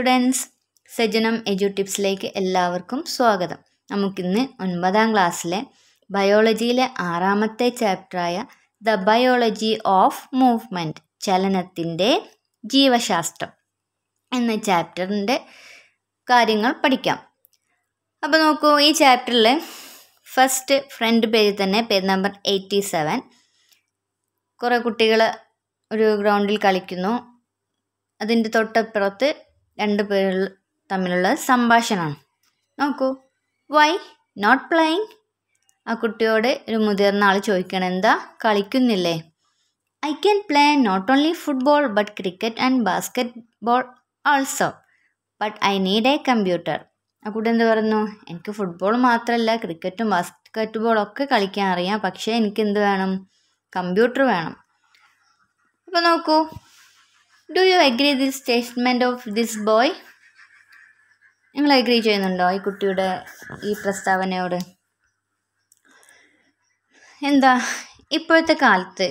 Students സജനം എജു ടിപ്സിലേക്ക് എല്ലാവർക്കും സ്വാഗതം നമുക്കിന്ന് ഒൻപതാം ക്ലാസ്സിലെ ബയോളജിയിലെ ആറാമത്തെ ചാപ്റ്ററായ ദ ബയോളജി ഓഫ് മൂവ്മെൻറ്റ് ചലനത്തിൻ്റെ ജീവശാസ്ത്രം എന്ന ചാപ്റ്ററിൻ്റെ കാര്യങ്ങൾ പഠിക്കാം അപ്പോൾ നോക്കൂ ഈ ചാപ്റ്ററിൽ ഫസ്റ്റ് ഫ്രണ്ട് പേജിൽ തന്നെ പേജ് നമ്പർ എയ്റ്റി സെവൻ കുറേ കുട്ടികൾ ഒരു ഗ്രൗണ്ടിൽ കളിക്കുന്നു അതിൻ്റെ തൊട്ടപ്പുറത്ത് രണ്ട് പേർ തമ്മിലുള്ള സംഭാഷണമാണ് നോക്കൂ വൈ നോട്ട് പ്ലേയിങ് ആ കുട്ടിയോട് ഒരു മുതിർന്ന ആൾ ചോദിക്കണം എന്താ കളിക്കുന്നില്ലേ I can play not only football but cricket and basketball also but I need a computer ആ കുട്ടി എന്ത് പറഞ്ഞു എനിക്ക് ഫുട്ബോൾ മാത്രമല്ല ക്രിക്കറ്റും ബാസ്ക്കറ്റ് ബോളും ഒക്കെ കളിക്കാൻ അറിയാം പക്ഷേ എനിക്ക് എന്ത് വേണം കമ്പ്യൂട്ടർ വേണം അപ്പോൾ നോക്കൂ do you agree this statement of this boy നിങ്ങൾ അഗ്രി ചെയ്യുന്നുണ്ടോ ഈ കുട്ടിയുടെ ഈ പ്രസ്താവനയോട് എന്താ ഇപ്പോഴത്തെ കാലത്ത്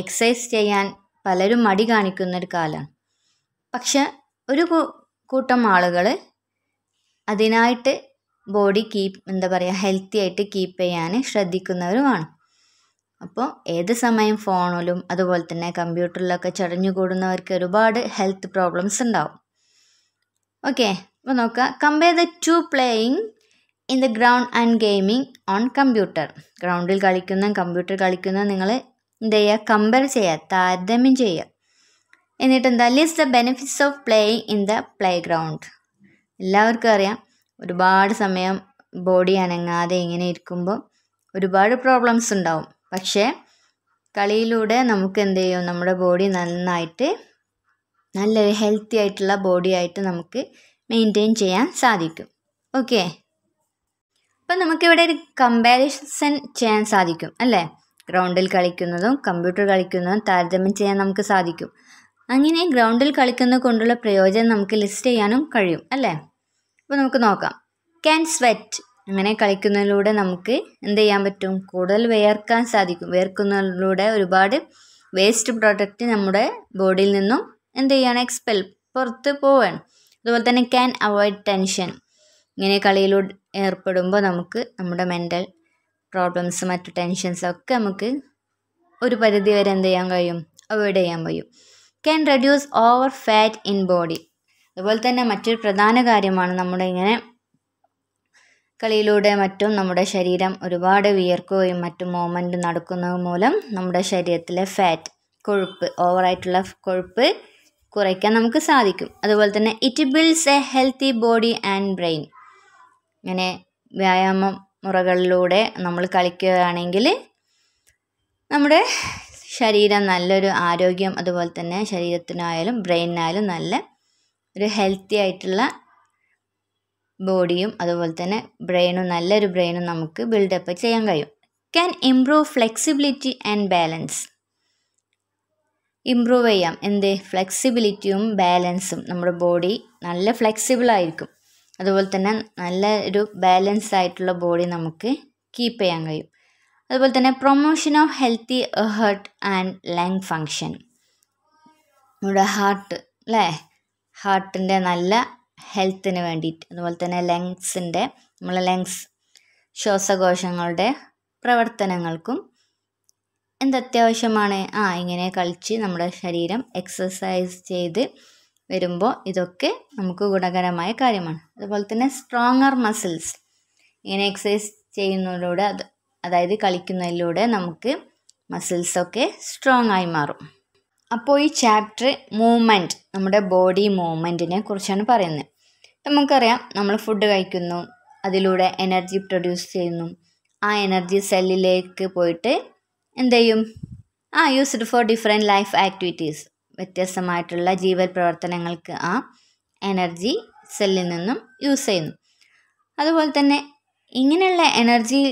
എക്സസൈസ് ചെയ്യാൻ പലരും മടി കാണിക്കുന്നൊരു ഒരു കാലമാണ് പക്ഷെ ഒരു കൂട്ടം ആളുകൾ അതിനായിട്ട് ബോഡി കീപ്പ് എന്താ പറയുക ഹെൽത്തി ആയിട്ട് കീപ്പ് ചെയ്യാൻ ശ്രദ്ധിക്കുന്നവരുമാണ് അപ്പോൾ ഏത് സമയം ഫോണിലും അതുപോലെ തന്നെ കമ്പ്യൂട്ടറിലൊക്കെ ചടഞ്ഞു കൂടുന്നവർക്ക് ഒരുപാട് ഹെൽത്ത് പ്രോബ്ലംസ് ഉണ്ടാവും ഓക്കെ അപ്പോൾ നോക്കുക compare the two playing in the ground and gaming on computer ഗ്രൗണ്ടിൽ കളിക്കുന്ന കമ്പ്യൂട്ടർ കളിക്കുന്ന നിങ്ങൾ എന്ത് ചെയ്യുക കമ്പയർ ചെയ്യുക താരതമ്യം ചെയ്യുക എന്നിട്ട് എന്താ list the benefits of playing in the playground എല്ലാവർക്കും അറിയാം ഒരുപാട് സമയം ബോഡി അനങ്ങാതെ ഇങ്ങനെ ഇരിക്കുമ്പോൾ ഒരുപാട് പ്രോബ്ലംസ് ഉണ്ടാവും പക്ഷേ കളിയിലൂടെ നമുക്ക് എന്ത് ചെയ്യും നമ്മുടെ ബോഡി നന്നായിട്ട് നല്ലൊരു ഹെൽത്തി ആയിട്ടുള്ള ബോഡി ആയിട്ട് നമുക്ക് മെയിൻറ്റെയിൻ ചെയ്യാൻ സാധിക്കും ഓക്കെ അപ്പം നമുക്കിവിടെ ഒരു കമ്പാരിസൺ ചെയ്യാൻ സാധിക്കും അല്ലേ ഗ്രൗണ്ടിൽ കളിക്കുന്നതും കമ്പ്യൂട്ടർ കളിക്കുന്നതും താരതമ്യം ചെയ്യാൻ നമുക്ക് സാധിക്കും അങ്ങനെ ഗ്രൗണ്ടിൽ കളിക്കുന്നത് കൊണ്ടുള്ള പ്രയോജനം നമുക്ക് ലിസ്റ്റ് ചെയ്യാനും കഴിയും അല്ലേ അപ്പോൾ നമുക്ക് നോക്കാം ക്യാൻ സ്വെറ്റ് അങ്ങനെ കളിക്കുന്നതിലൂടെ നമുക്ക് എന്ത് ചെയ്യാൻ പറ്റും കൂടുതൽ വേർക്കാൻ സാധിക്കും വേർക്കുന്നതിലൂടെ ഒരുപാട് വേസ്റ്റ് പ്രോഡക്റ്റ് നമ്മുടെ ബോഡിയിൽ നിന്നും എന്ത് ചെയ്യണം എക്സ്പെൽ പുറത്ത് പോവുകയാണ് അതുപോലെ തന്നെ ക്യാൻ അവോയ്ഡ് ടെൻഷൻ ഇങ്ങനെ കളിയിലൂടെ ഏർപ്പെടുമ്പോൾ നമുക്ക് നമ്മുടെ മെൻ്റൽ പ്രോബ്ലംസ് മറ്റു ടെൻഷൻസൊക്കെ നമുക്ക് ഒരു പരിധി വരെ എന്ത് ചെയ്യാൻ കഴിയും അവോയ്ഡ് ചെയ്യാൻ കഴിയും can reduce over fat in body അതുപോലെ തന്നെ മറ്റൊരു പ്രധാന കാര്യമാണ് നമ്മുടെ ഇങ്ങനെ കളിയിലൂടെ മറ്റും നമ്മുടെ ശരീരം ഒരുപാട് വിയർക്കുകയും മറ്റും മൂമെൻ്റ് നടക്കുന്നത് മൂലം നമ്മുടെ ശരീരത്തിലെ ഫാറ്റ് കൊഴുപ്പ് ഓവറായിട്ടുള്ള കൊഴുപ്പ് കുറയ്ക്കാൻ നമുക്ക് സാധിക്കും അതുപോലെ തന്നെ it builds a healthy body and brain ഇങ്ങനെ വ്യായാമം മുറകളിലൂടെ നമ്മൾ കളിക്കുകയാണെങ്കിൽ നമ്മുടെ ശരീരം നല്ലൊരു ആരോഗ്യം അതുപോലെ തന്നെ ശരീരത്തിനായാലും ബ്രെയിനിനായാലും നല്ല ഒരു ഹെൽത്തി ആയിട്ടുള്ള ബോഡിയും അതുപോലെ തന്നെ ബ്രെയിനും നല്ലൊരു ബ്രെയിനും നമുക്ക് ബിൽഡപ്പ് ചെയ്യാൻ കഴിയും can improve flexibility and balance improve ചെയ്യാം എന്ത് ഫ്ലെക്സിബിലിറ്റിയും ബാലൻസും നമ്മുടെ ബോഡി നല്ല ഫ്ലെക്സിബിൾ ആയിരിക്കും അതുപോലെ തന്നെ നല്ല ഒരു ബാലൻസ് ആയിട്ടുള്ള ബോഡി നമുക്ക് കീപ്പ് ചെയ്യാൻ കഴിയും അതുപോലെ തന്നെ promotion of healthy heart and lung function നമ്മുടെ ഹാർട്ട് അല്ലേ ഹാർട്ടിൻ്റെ നല്ല ഹെൽത്തിന് വേണ്ടിയിട്ട് അതുപോലെ തന്നെ ലങ്സിൻ്റെ നമ്മളെ ലങ്സ് ശ്വാസകോശങ്ങളുടെ പ്രവർത്തനങ്ങൾക്കും എന്തത്യാവശ്യമാണ് ആ ഇങ്ങനെ കളിച്ച് നമ്മുടെ ശരീരം എക്സസൈസ് ചെയ്ത് വരുമ്പോൾ ഇതൊക്കെ നമുക്ക് ഗുണകരമായ കാര്യമാണ് അതുപോലെ തന്നെ സ്ട്രോങ്ങർ മസിൽസ് ഇങ്ങനെ എക്സസൈസ് ചെയ്യുന്നതിലൂടെ അത് അതായത് കളിക്കുന്നതിലൂടെ നമുക്ക് മസിൽസൊക്കെ സ്ട്രോങ് ആയി മാറും അപ്പോൾ ഈ ചാപ്റ്റർ മൂവ്മെൻറ്റ് നമ്മുടെ ബോഡി മൂവ്മെൻറ്റിനെ കുറിച്ചാണ് പറയുന്നത് നമുക്കറിയാം നമ്മൾ ഫുഡ് കഴിക്കുന്നു അതിലൂടെ എനർജി പ്രൊഡ്യൂസ് ചെയ്യുന്നു ആ എനർജി സെല്ലിലേക്ക് പോയിട്ട് എന്ത് ചെയ്യും ആ used for different life activities വ്യത്യസ്തമായിട്ടുള്ള ജീവൽ പ്രവർത്തനങ്ങൾക്ക് ആ എനർജി സെല്ലിൽ നിന്നും യൂസ് ചെയ്യുന്നു അതുപോലെ തന്നെ ഇങ്ങനെയുള്ള എനർജി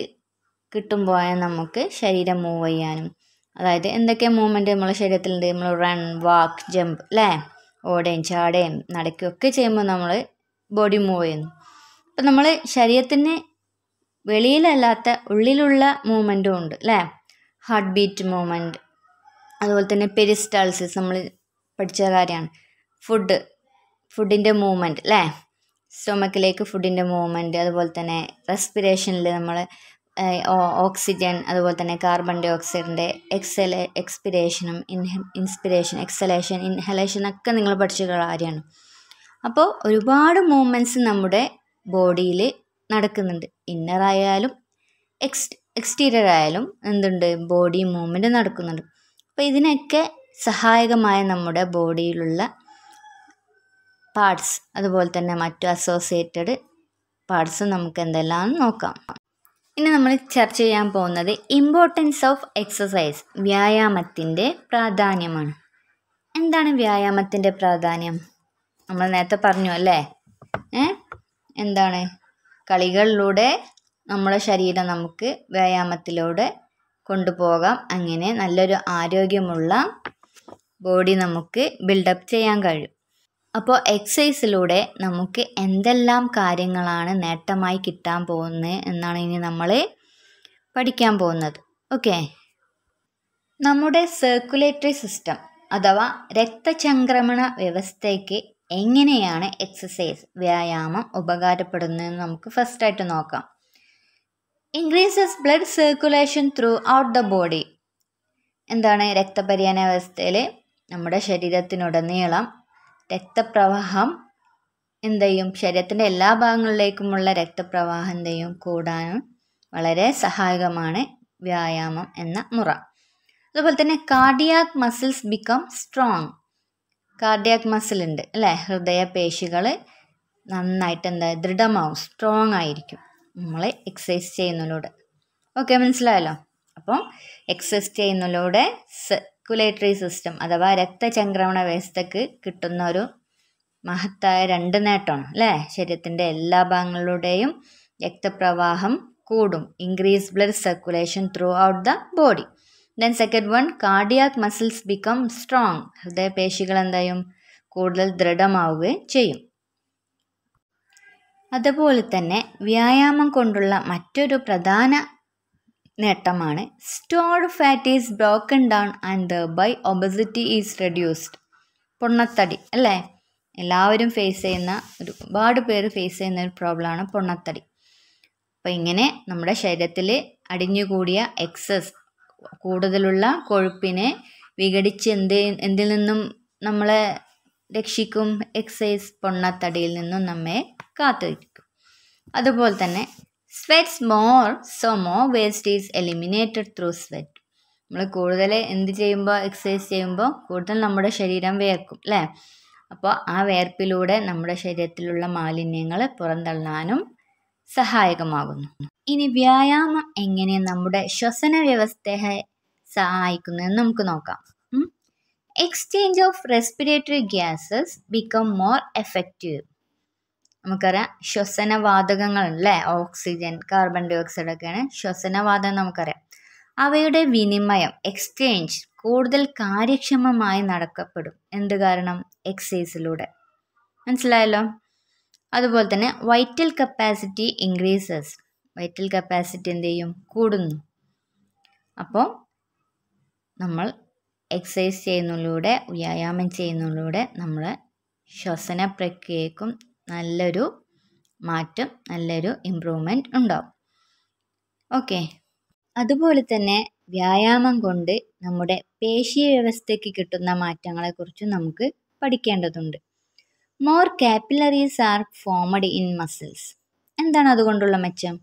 കിട്ടുമ്പോഴാണ് നമുക്ക് ശരീരം മൂവ് ചെയ്യാനും അതായത് എന്തൊക്കെ മൂവ്മെൻറ്റ് നമ്മളെ ശരീരത്തിലുണ്ട് നമ്മൾ റൺ വാക്ക് ജമ്പ് അല്ലേ ഓടുകയും ചാടുകയും നടക്കുകയും ഒക്കെ ചെയ്യുമ്പോൾ നമ്മൾ ബോഡി മൂവ് ചെയ്യുന്നു അപ്പം നമ്മൾ ശരീരത്തിന് വെളിയിലല്ലാത്ത ഉള്ളിലുള്ള മൂവ്മെൻറ്റും ഉണ്ട് അല്ലേ ഹാർട്ട് ബീറ്റ് മൂവ്മെൻറ്റ് അതുപോലെ തന്നെ പെരിസ്റ്റാൾസിസ് നമ്മൾ പഠിച്ച കാര്യമാണ് ഫുഡ് ഫുഡിൻ്റെ മൂവ്മെൻറ്റ് അല്ലേ സ്റ്റൊമക്കിലേക്ക് ഫുഡിൻ്റെ മൂവ്മെൻറ്റ് അതുപോലെ തന്നെ റെസ്പിറേഷനിൽ നമ്മൾ ഓക്സിജൻ അതുപോലെ തന്നെ കാർബൺ ഡൈ ഓക്സൈഡിൻ്റെ എക്സലെ എക്സ്പിരേഷനും ഇൻഹെ ഇൻസ്പിരേഷൻ എക്സലേഷൻ ഒക്കെ നിങ്ങൾ പഠിച്ച കാര്യമാണ് അപ്പോൾ ഒരുപാട് മൂവ്മെൻറ്റ്സ് നമ്മുടെ ബോഡിയിൽ നടക്കുന്നുണ്ട് ഇന്നർ ആയാലും എക്സ് എക്സ്റ്റീരിയർ ആയാലും എന്തുണ്ട് ബോഡി മൂവ്മെൻറ്റ് നടക്കുന്നുണ്ട് അപ്പോൾ ഇതിനൊക്കെ സഹായകമായ നമ്മുടെ ബോഡിയിലുള്ള പാർട്സ് അതുപോലെ തന്നെ മറ്റു അസോസിയേറ്റഡ് പാർട്സ് നമുക്ക് എന്തെല്ലാം നോക്കാം ഇനി നമ്മൾ ചർച്ച ചെയ്യാൻ പോകുന്നത് ഇമ്പോർട്ടൻസ് ഓഫ് എക്സസൈസ് വ്യായാമത്തിൻ്റെ പ്രാധാന്യമാണ് എന്താണ് വ്യായാമത്തിൻ്റെ പ്രാധാന്യം നമ്മൾ നേരത്തെ പറഞ്ഞു അല്ലേ എന്താണ് കളികളിലൂടെ നമ്മുടെ ശരീരം നമുക്ക് വ്യായാമത്തിലൂടെ കൊണ്ടുപോകാം അങ്ങനെ നല്ലൊരു ആരോഗ്യമുള്ള ബോഡി നമുക്ക് ബിൽഡപ്പ് ചെയ്യാൻ കഴിയും അപ്പോൾ എക്സസൈസിലൂടെ നമുക്ക് എന്തെല്ലാം കാര്യങ്ങളാണ് നേട്ടമായി കിട്ടാൻ പോകുന്നത് എന്നാണ് ഇനി നമ്മൾ പഠിക്കാൻ പോകുന്നത് ഓക്കെ നമ്മുടെ സർക്കുലേറ്ററി സിസ്റ്റം അഥവാ രക്തചംക്രമണ വ്യവസ്ഥയ്ക്ക് എങ്ങനെയാണ് എക്സസൈസ് വ്യായാമം ഉപകാരപ്പെടുന്നതെന്ന് നമുക്ക് ഫസ്റ്റായിട്ട് നോക്കാം increases blood circulation throughout the body എന്താണ് രക്തപര്യന വ്യവസ്ഥയിൽ നമ്മുടെ ശരീരത്തിനുടനീളം രക്തപ്രവാഹം എന്ത് ചെയ്യും ശരീരത്തിൻ്റെ എല്ലാ ഭാഗങ്ങളിലേക്കുമുള്ള രക്തപ്രവാഹം എന്ത് ചെയ്യും കൂടാനും വളരെ സഹായകമാണ് വ്യായാമം എന്ന മുറ അതുപോലെ തന്നെ cardiac muscles become strong cardiac muscle ഉണ്ട് അല്ലേ പേശികൾ നന്നായിട്ട് എന്താ ദൃഢമാവും സ്ട്രോങ് ആയിരിക്കും നമ്മൾ എക്സസൈസ് ചെയ്യുന്നതിലൂടെ ഓക്കെ മനസ്സിലായല്ലോ അപ്പം എക്സസൈസ് ചെയ്യുന്നതിലൂടെ സർക്കുലേറ്ററി സിസ്റ്റം അഥവാ രക്തചംക്രമണ വ്യവസ്ഥയ്ക്ക് കിട്ടുന്ന ഒരു മഹത്തായ രണ്ട് നേട്ടമാണ് അല്ലേ ശരീരത്തിൻ്റെ എല്ലാ ഭാഗങ്ങളിലൂടെയും രക്തപ്രവാഹം കൂടും increase blood circulation throughout the body then second one cardiac muscles become strong ഹൃദയപേശികൾ എന്തായും കൂടുതൽ ദൃഢമാവുകയും ചെയ്യും അതുപോലെ തന്നെ വ്യായാമം കൊണ്ടുള്ള മറ്റൊരു പ്രധാന നേട്ടമാണ് stored fat is broken down and by obesity is reduced പൊണ്ണത്തടി അല്ലേ എല്ലാവരും ഫേസ് ചെയ്യുന്ന ഒരുപാട് പേര് ഫേസ് ചെയ്യുന്ന ഒരു പ്രോബ്ലമാണ് പൊണ്ണത്തടി അപ്പോൾ ഇങ്ങനെ നമ്മുടെ ശരീരത്തിൽ അടിഞ്ഞുകൂടിയ എക്സസ് കൂടുതലുള്ള കൊഴുപ്പിനെ വിഘടിച്ച് എന്ത് എന്തിൽ നിന്നും നമ്മളെ രക്ഷിക്കും എക്സസൈസ് പൊണ്ണത്തടിയിൽ നിന്നും നമ്മെ വയ്ക്കും അതുപോലെ തന്നെ sweats more so more waste is eliminated through sweat നമ്മൾ കൂടുതൽ എന്ത് ചെയ്യുമ്പോൾ എക്സസൈസ് ചെയ്യുമ്പോൾ കൂടുതൽ നമ്മുടെ ശരീരം വേർക്കും അല്ലേ അപ്പോൾ ആ വേർപ്പിലൂടെ നമ്മുടെ ശരീരത്തിലുള്ള മാലിന്യങ്ങൾ പുറന്തള്ളാനും സഹായകമാകുന്നു ഇനി വ്യായാമം എങ്ങനെ നമ്മുടെ ശ്വസന വ്യവസ്ഥയെ സഹായിക്കുന്നതെന്ന് നമുക്ക് നോക്കാം exchange of respiratory gases become more effective നമുക്കറിയാം വാതകങ്ങൾ അല്ലേ ഓക്സിജൻ കാർബൺ ഡൈ ഓക്സൈഡ് ഒക്കെയാണ് ശ്വസനവാതകം നമുക്കറിയാം അവയുടെ വിനിമയം എക്സ്ചേഞ്ച് കൂടുതൽ കാര്യക്ഷമമായി നടക്കപ്പെടും എന്ത് കാരണം എക്സസൈസിലൂടെ മനസ്സിലായല്ലോ അതുപോലെ തന്നെ vital capacity increases vital capacity എന്ത് ചെയ്യും കൂടുന്നു അപ്പോൾ നമ്മൾ എക്സസൈസ് ചെയ്യുന്നതിലൂടെ വ്യായാമം ചെയ്യുന്നതിലൂടെ നമ്മൾ ശ്വസന പ്രക്രിയക്കും നല്ലൊരു മാറ്റം നല്ലൊരു ഇമ്പ്രൂവ്മെൻറ്റ് ഉണ്ടാവും ഓക്കെ അതുപോലെ തന്നെ വ്യായാമം കൊണ്ട് നമ്മുടെ പേശി വ്യവസ്ഥയ്ക്ക് കിട്ടുന്ന മാറ്റങ്ങളെക്കുറിച്ചും നമുക്ക് പഠിക്കേണ്ടതുണ്ട് more capillaries are formed in muscles എന്താണ് അതുകൊണ്ടുള്ള മെച്ചം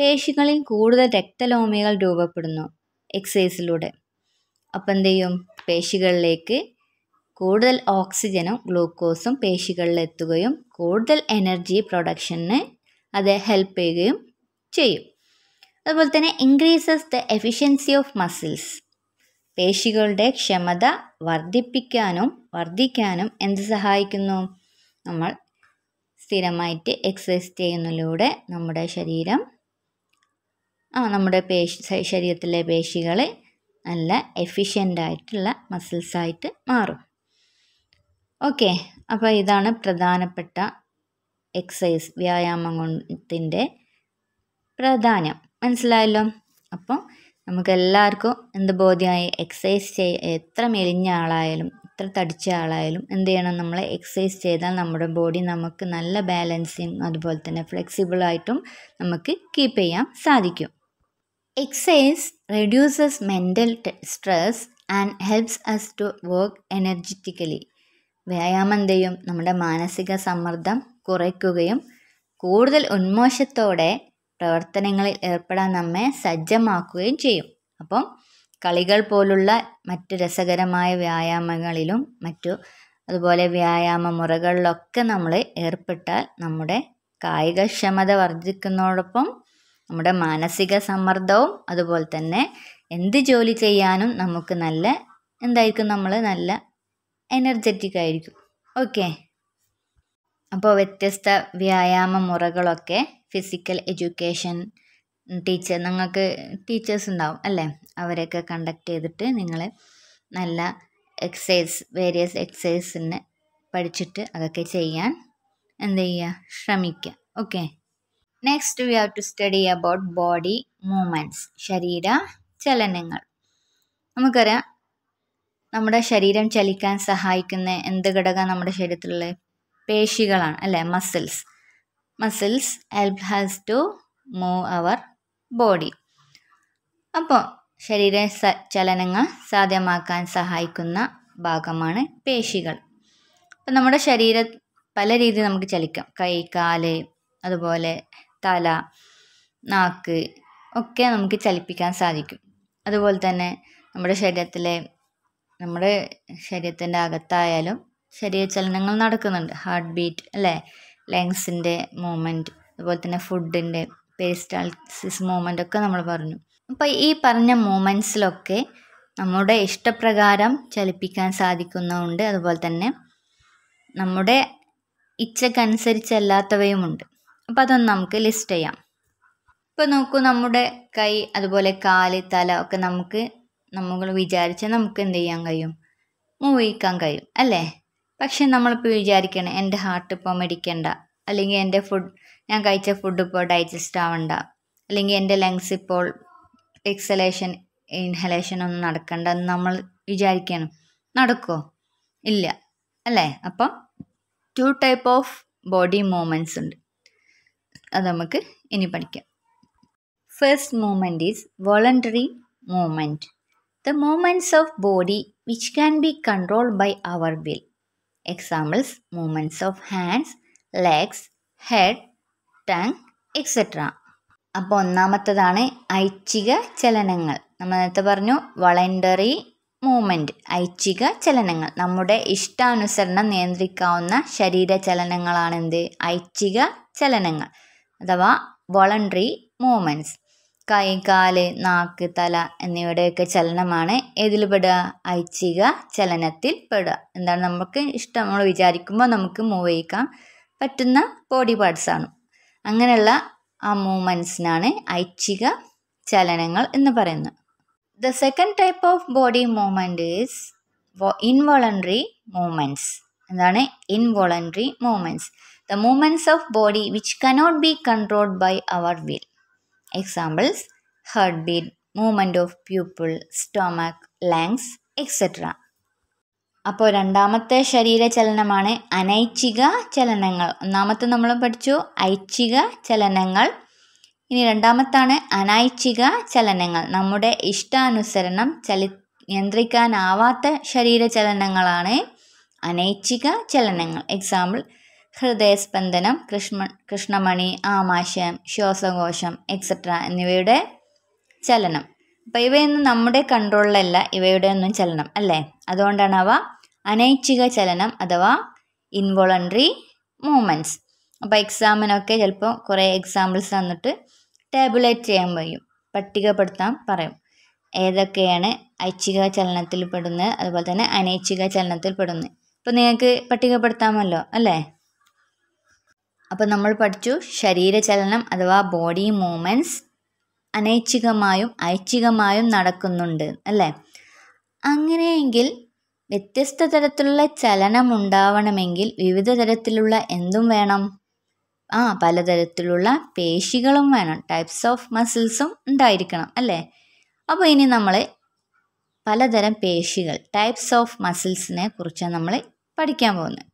പേശികളിൽ കൂടുതൽ രക്തലോമികൾ രൂപപ്പെടുന്നു എക്സസൈസിലൂടെ അപ്പം എന്ത് ചെയ്യും പേശികളിലേക്ക് കൂടുതൽ ഓക്സിജനും ഗ്ലൂക്കോസും പേശികളിൽ എത്തുകയും കൂടുതൽ എനർജി പ്രൊഡക്ഷന് അത് ഹെൽപ്പ് ചെയ്യുകയും ചെയ്യും അതുപോലെ തന്നെ increases the efficiency of muscles പേശികളുടെ ക്ഷമത വർദ്ധിപ്പിക്കാനും വർദ്ധിക്കാനും എന്ത് സഹായിക്കുന്നു നമ്മൾ സ്ഥിരമായിട്ട് എക്സസൈസ് ചെയ്യുന്നതിലൂടെ നമ്മുടെ ശരീരം ആ നമ്മുടെ പേശി ശരീരത്തിലെ പേശികൾ നല്ല എഫിഷ്യൻ്റായിട്ടുള്ള ആയിട്ടുള്ള മസിൽസായിട്ട് മാറും ഓക്കെ അപ്പോൾ ഇതാണ് പ്രധാനപ്പെട്ട എക്സസൈസ് വ്യായാമത്തിൻ്റെ പ്രധാനം മനസ്സിലായല്ലോ അപ്പോൾ എല്ലാവർക്കും എന്ത് ബോധ്യമായി എക്സസൈസ് ചെയ് എത്ര മെലിഞ്ഞ ആളായാലും എത്ര തടിച്ച ആളായാലും എന്ത് ചെയ്യണം നമ്മൾ എക്സസൈസ് ചെയ്താൽ നമ്മുടെ ബോഡി നമുക്ക് നല്ല ബാലൻസിങ് അതുപോലെ തന്നെ ഫ്ലെക്സിബിളായിട്ടും നമുക്ക് കീപ്പ് ചെയ്യാൻ സാധിക്കും exercise reduces mental stress and helps us to work energetically വ്യായാമം ചെയ്യും നമ്മുടെ മാനസിക സമ്മർദ്ദം കുറയ്ക്കുകയും കൂടുതൽ ഉന്മോഷത്തോടെ പ്രവർത്തനങ്ങളിൽ ഏർപ്പെടാൻ നമ്മെ സജ്ജമാക്കുകയും ചെയ്യും അപ്പം കളികൾ പോലുള്ള മറ്റ് രസകരമായ വ്യായാമങ്ങളിലും മറ്റു അതുപോലെ വ്യായാമ മുറകളിലൊക്കെ നമ്മൾ ഏർപ്പെട്ടാൽ നമ്മുടെ കായികക്ഷമത വർദ്ധിക്കുന്നതോടൊപ്പം നമ്മുടെ മാനസിക സമ്മർദ്ദവും അതുപോലെ തന്നെ എന്ത് ജോലി ചെയ്യാനും നമുക്ക് നല്ല എന്തായിരിക്കും നമ്മൾ നല്ല എനർജറ്റിക് ആയിരിക്കും ഓക്കെ അപ്പോൾ വ്യത്യസ്ത വ്യായാമ മുറകളൊക്കെ ഫിസിക്കൽ എഡ്യൂക്കേഷൻ ടീച്ചർ നിങ്ങൾക്ക് ടീച്ചേഴ്സ് ഉണ്ടാവും അല്ലേ അവരെയൊക്കെ കണ്ടക്ട് ചെയ്തിട്ട് നിങ്ങൾ നല്ല എക്സസൈസ് വേരിയസ് എക്സസൈസിന് പഠിച്ചിട്ട് അതൊക്കെ ചെയ്യാൻ എന്ത് ചെയ്യുക ശ്രമിക്കുക okay next we have to study about body movements ശരീര ചലനങ്ങൾ നമുക്കറിയാം നമ്മുടെ ശരീരം ചലിക്കാൻ സഹായിക്കുന്ന എന്ത് ഘടകം നമ്മുടെ ശരീരത്തിലുള്ള പേശികളാണ് അല്ലേ muscles muscles help has to move our body അപ്പോൾ ശരീര ചലനങ്ങൾ സാധ്യമാക്കാൻ സഹായിക്കുന്ന ഭാഗമാണ് പേശികൾ അപ്പം നമ്മുടെ ശരീരം പല രീതിയിൽ നമുക്ക് ചലിക്കാം കൈ കാല് അതുപോലെ തല നാക്ക് ഒക്കെ നമുക്ക് ചലിപ്പിക്കാൻ സാധിക്കും അതുപോലെ തന്നെ നമ്മുടെ ശരീരത്തിലെ നമ്മുടെ ശരീരത്തിൻ്റെ അകത്തായാലും ശരീരചലനങ്ങൾ നടക്കുന്നുണ്ട് ഹാർട്ട് ബീറ്റ് അല്ലേ ലങ്സിൻ്റെ മൂവ്മെൻറ്റ് അതുപോലെ തന്നെ ഫുഡിൻ്റെ പേസ്റ്റാൽസിസ് മൂവ്മെൻ്റ് ഒക്കെ നമ്മൾ പറഞ്ഞു അപ്പോൾ ഈ പറഞ്ഞ മൂമെൻറ്റ്സിലൊക്കെ നമ്മുടെ ഇഷ്ടപ്രകാരം ചലിപ്പിക്കാൻ സാധിക്കുന്നതുണ്ട് അതുപോലെ തന്നെ നമ്മുടെ ഇച്ഛക്കനുസരിച്ചല്ലാത്തവയുമുണ്ട് അപ്പോൾ അതൊന്ന് നമുക്ക് ലിസ്റ്റ് ചെയ്യാം ഇപ്പോൾ നോക്കൂ നമ്മുടെ കൈ അതുപോലെ കാല് തല ഒക്കെ നമുക്ക് നമ്മൾ വിചാരിച്ചാൽ നമുക്ക് എന്ത് ചെയ്യാൻ കഴിയും മൂവിക്കാൻ കഴിയും അല്ലേ പക്ഷെ നമ്മളിപ്പോൾ വിചാരിക്കണം എൻ്റെ ഹാർട്ട് ഇപ്പോൾ മെടിക്കണ്ട അല്ലെങ്കിൽ എൻ്റെ ഫുഡ് ഞാൻ കഴിച്ച ഫുഡ് ഇപ്പോൾ ഡൈജസ്റ്റ് ആവണ്ട അല്ലെങ്കിൽ എൻ്റെ ലങ്സ് ഇപ്പോൾ എക്സലേഷൻ ഇൻഹലേഷൻ ഒന്നും നടക്കണ്ട എന്ന് നമ്മൾ വിചാരിക്കണം നടക്കുമോ ഇല്ല അല്ലേ അപ്പം two type of body movements ഉണ്ട് അത് നമുക്ക് ഇനി പഠിക്കാം first movement is voluntary movement the moments of body which can be controlled by our will examples moments of hands legs head tongue etcetera അപ്പോൾ ഒന്നാമത്തതാണ് ഐച്ഛിക ചലനങ്ങൾ നമ്മൾ നേരത്തെ പറഞ്ഞു വളണ്ടറി മൂവ്മെൻറ്റ് ഐച്ഛിക ചലനങ്ങൾ നമ്മുടെ ഇഷ്ടാനുസരണം നിയന്ത്രിക്കാവുന്ന ശരീര ചലനങ്ങളാണെന്ത് ഐച്ഛിക ചലനങ്ങൾ അഥവാ വളണ്ടറി മൂമെൻറ്റ്സ് കൈകാല് നാക്ക് തല എന്നിവയുടെയൊക്കെ ചലനമാണ് ഏതിൽ പെടുക ഐച്ഛിക ചലനത്തിൽ പെടുക എന്താണ് നമുക്ക് ഇഷ്ടം നമ്മൾ വിചാരിക്കുമ്പോൾ നമുക്ക് മൂവ് ചെയ്യിക്കാൻ പറ്റുന്ന ബോഡി പാർട്സാണ് അങ്ങനെയുള്ള ആ മൂവ്മെൻറ്റ്സിനാണ് ഐച്ഛിക ചലനങ്ങൾ എന്ന് പറയുന്നത് the second type of body movement is involuntary movements എന്താണ് involuntary movements the movements of body which cannot be controlled by our will examples heart beat movement of pupil stomach lungs etcetera അപ്പോൾ രണ്ടാമത്തെ ശരീര ചലനമാണ് അനൈച്ഛിക ചലനങ്ങൾ ഒന്നാമത്തെ നമ്മൾ പഠിച്ചു ഐച്ഛിക ചലനങ്ങൾ ഇനി രണ്ടാമത്താണ് അനൈച്ഛിക ചലനങ്ങൾ നമ്മുടെ ഇഷ്ടാനുസരണം ചലി നിയന്ത്രിക്കാനാവാത്ത ശരീര ചലനങ്ങളാണ് അനൈച്ഛിക ചലനങ്ങൾ എക്സാമ്പിൾ ഹൃദയസ്പന്ദനം കൃഷ്മ കൃഷ്ണമണി ആമാശയം ശ്വാസകോശം എക്സെട്ര എന്നിവയുടെ ചലനം അപ്പം ഇവയൊന്നും നമ്മുടെ കൺട്രോളിലല്ല ഇവയുടെ ഒന്നും ചലനം അല്ലേ അതുകൊണ്ടാണ് അവ അനൈച്ഛിക ചലനം അഥവാ ഇൻവോളണ്ടറി മൂമെൻറ്റ്സ് അപ്പോൾ എക്സാമിനൊക്കെ ചിലപ്പോൾ കുറേ എക്സാമ്പിൾസ് തന്നിട്ട് ടാബുലേറ്റ് ചെയ്യാൻ കഴിയും പട്ടികപ്പെടുത്താൻ പറയും ഏതൊക്കെയാണ് ഐച്ഛിക ചലനത്തിൽ പെടുന്നത് അതുപോലെ തന്നെ അനൈച്ഛിക ചലനത്തിൽ പെടുന്നത് അപ്പോൾ നിങ്ങൾക്ക് പട്ടികപ്പെടുത്താമല്ലോ അല്ലേ അപ്പോൾ നമ്മൾ പഠിച്ചു ശരീരചലനം അഥവാ ബോഡി മൂമെൻറ്റ്സ് അനൈച്ഛികമായും ഐച്ഛികമായും നടക്കുന്നുണ്ട് അല്ലേ അങ്ങനെയെങ്കിൽ വ്യത്യസ്ത തരത്തിലുള്ള ചലനം ഉണ്ടാവണമെങ്കിൽ വിവിധ തരത്തിലുള്ള എന്തും വേണം ആ പലതരത്തിലുള്ള പേശികളും വേണം ടൈപ്സ് ഓഫ് മസിൽസും ഉണ്ടായിരിക്കണം അല്ലേ അപ്പോൾ ഇനി നമ്മൾ പലതരം പേശികൾ ടൈപ്സ് ഓഫ് മസിൽസിനെ കുറിച്ചാണ് നമ്മൾ പഠിക്കാൻ പോകുന്നത്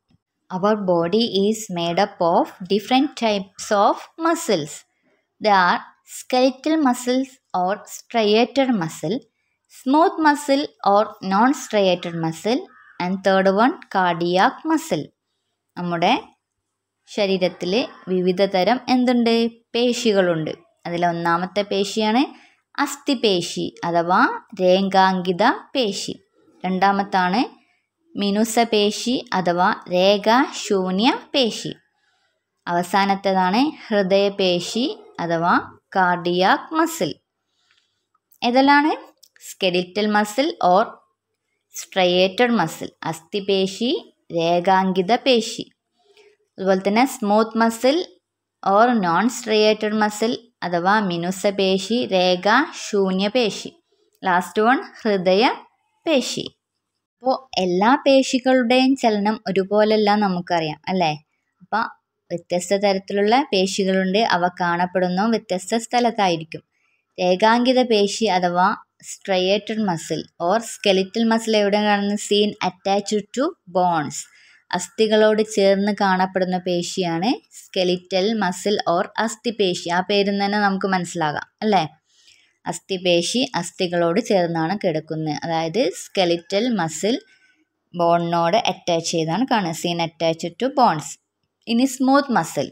Our body is made up of different types of muscles. There are skeletal muscles or striated muscle, smooth muscle or non-striated muscle and third one cardiac muscle നമ്മുടെ ശരീരത്തിൽ വിവിധ തരം എന്തുണ്ട് പേശികളുണ്ട് അതിൽ ഒന്നാമത്തെ പേശിയാണ് അസ്ഥിപേശി അഥവാ രേഖാങ്കിത പേശി രണ്ടാമത്താണ് മിനുസപേശി അഥവാ രേഖാശൂന്യ പേശി അവസാനത്തേതാണ് ഹൃദയപേശി അഥവാ കാർഡിയാക് മസിൽ ഏതെല്ലാണ് skeletal muscle or striated muscle അസ്ഥിപേശി രേഖാങ്കിത പേശി അതുപോലെ തന്നെ smooth muscle or non striated muscle അഥവാ മിനുസപേശി രേഖ ശൂന്യപേശി ലാസ്റ്റ് വൺ ഹൃദയ പേശി അപ്പോൾ എല്ലാ പേശികളുടെയും ചലനം ഒരുപോലല്ല നമുക്കറിയാം അല്ലേ അപ്പം വ്യത്യസ്ത തരത്തിലുള്ള പേശികളുണ്ട് അവ കാണപ്പെടുന്ന വ്യത്യസ്ത സ്ഥലത്തായിരിക്കും രേഖാങ്കിത പേശി അഥവാ striated muscle or skeletal muscle എവിടെ കാണുന്ന സീൻ അറ്റാച്ച്ഡ് ടു ബോൺസ് അസ്ഥികളോട് ചേർന്ന് കാണപ്പെടുന്ന പേശിയാണ് സ്കെലിറ്റൽ മസിൽ ഓർ അസ്ഥി പേശി ആ പേരിൽ തന്നെ നമുക്ക് മനസ്സിലാകാം അല്ലേ അസ്ഥിപേശി അസ്ഥികളോട് ചേർന്നാണ് കിടക്കുന്നത് അതായത് സ്കെലിറ്റൽ മസിൽ ബോണിനോട് അറ്റാച്ച് ചെയ്താണ് കാണുക സീൻ അറ്റാച്ച് ടു ബോൺസ് ഇനി സ്മൂത്ത് മസിൽ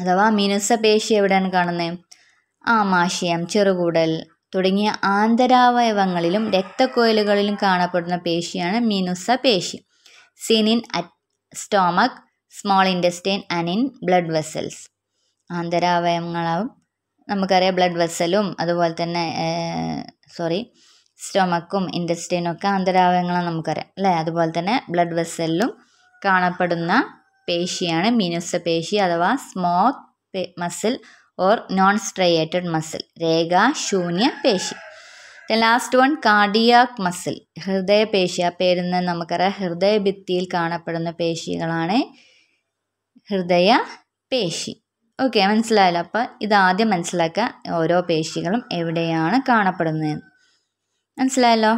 അഥവാ മിനുസ പേശി എവിടെയാണ് കാണുന്നത് ആമാശയം ചെറുകൂടൽ തുടങ്ങിയ ആന്തരാവയവങ്ങളിലും രക്തക്കോയിലുകളിലും കാണപ്പെടുന്ന പേശിയാണ് മിനുസ പേശി seen in at stomach small intestine and in blood vessels ആന്തരാവയവങ്ങളാവും നമുക്കറിയാം ബ്ലഡ് വെസലും അതുപോലെ തന്നെ സോറി സ്റ്റൊമക്കും ഇൻഡസ്റ്റൈനും ഒക്കെ ആന്തരാവയവങ്ങളാണ് നമുക്കറിയാം അല്ലേ അതുപോലെ തന്നെ ബ്ലഡ് വെസലിലും കാണപ്പെടുന്ന പേശിയാണ് മിനുസ പേശി അഥവാ smooth muscle or non striated muscle രേഖ ശൂന്യ പേശി ലാസ്റ്റ് വൺ കാർഡിയാക് മസിൽ ഹൃദയപേശി ആ പേരിൽ നിന്ന് നമുക്കറിയാം ഭിത്തിയിൽ കാണപ്പെടുന്ന പേശികളാണ് ഹൃദയ പേശി ഓക്കെ മനസ്സിലായല്ലോ അപ്പോൾ ഇതാദ്യം മനസ്സിലാക്കുക ഓരോ പേശികളും എവിടെയാണ് കാണപ്പെടുന്നത് മനസ്സിലായല്ലോ